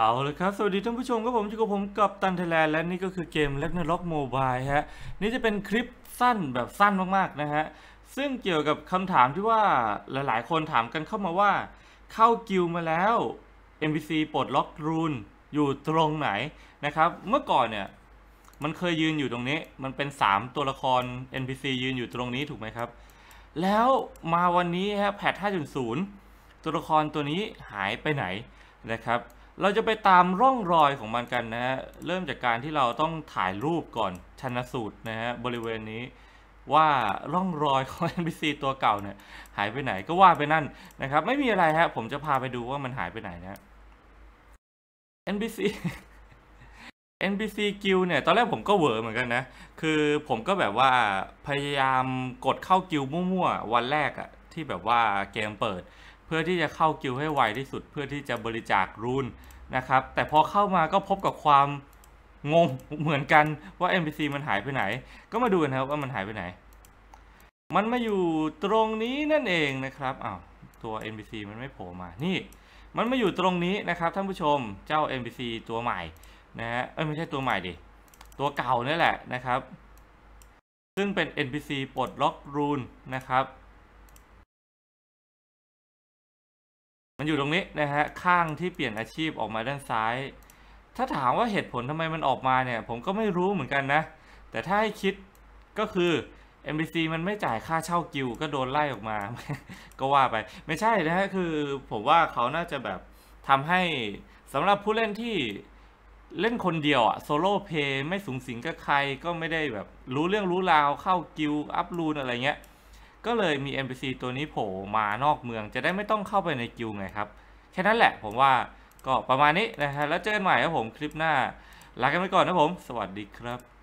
เอาละครับ สวัสดีท่านผู้ชมครับผมชิโ่กผมกับตันเทแลนและนี่ก็คือเกมเล็กนล็อกโมบายฮะนี่จะเป็นคลิปสั้นแบบสั้นมากๆนะฮะซึ่งเกี่ยวกับคำถามที่ว่าหลายๆคนถามกันเข้ามาว่าเข้ากิลมาแล้ว MPC ปลดล็อกรูนอยู่ตรงไหนนะครับ เมื่อก่อนเนี่ยมันเคยยืนอยู่ตรงนี้ มันเป็น 3 ตัวละคร NPC ยืนอยู่ตรงนี้ถูกไหมครับแล้วมาวันนี้ฮะแพท 5.0 ตัวละครตัวนี้หายไปไหนนะครับเราจะไปตามร่องรอยของมันกันนะฮะ เริ่มจากการที่เราต้องถ่ายรูปก่อนชันสูตรนะฮะบริเวณนี้ว่าร่องรอยของ NPC ตัวเก่าเนี่ยหายไปไหนก็ว่าไปนั่นนะครับไม่มีอะไรฮะผมจะพาไปดูว่ามันหายไปไหนนะ NPC NPC กิลเนี่ยตอนแรกผมก็เวอร์เหมือนกันนะคือผมก็แบบว่าพยายามกดเข้ากิลมั่วๆวันแรกอะที่แบบว่าเกมเปิดเพื่อที่จะเข้ากิลให้ไวที่สุดเพื่อที่จะบริจาครูนนะครับ แต่พอเข้ามาก็พบกับความงงเหมือนกันว่า NPC มันหายไปไหน ก็มาดูกันครับว่ามันหายไปไหน มันมาอยู่ตรงนี้นั่นเองนะครับอ้าวตัว NPC มันไม่โผล่มานี่ มันมาอยู่ตรงนี้นะครับท่านผู้ชมเจ้า NPC ตัวใหม่นะฮะไม่ใช่ตัวใหม่ดิ ตัวเก่านี่แหละนะครับ ซึ่งเป็น NPC ปลดล็อกรูนนะครับมันอยู่ตรงนี้นะฮะข้างที่เปลี่ยนอาชีพออกมาด้านซ้าย ถ้าถามว่าเหตุผลทำไมมันออกมาเนี่ยผมก็ไม่รู้เหมือนกันนะ แต่ถ้าให้คิดก็คือ MBC มันไม่จ่ายค่าเช่ากิวก็โดนไล่ออกมา ก็ว่าไป ไม่ใช่นะฮะคือผมว่าเขาน่าจะแบบทำให้สำหรับผู้เล่นที่เล่นคนเดียวอะโซโล่เพย์ไม่สูงสิงกับใครก็ไม่ได้แบบรู้เรื่องรู้ราว เข้ากิวอัพรูนอะไรเงี้ยก็เลยมี NPC ตัวนี้โผล่มานอกเมืองจะได้ไม่ต้องเข้าไปในกิวไงครับ แค่นั้นแหละผมว่าก็ประมาณนี้นะฮะแล้วเจอกันใหม่ครับผมคลิปหน้าลากันไปก่อนนะผม สวัสดีครับ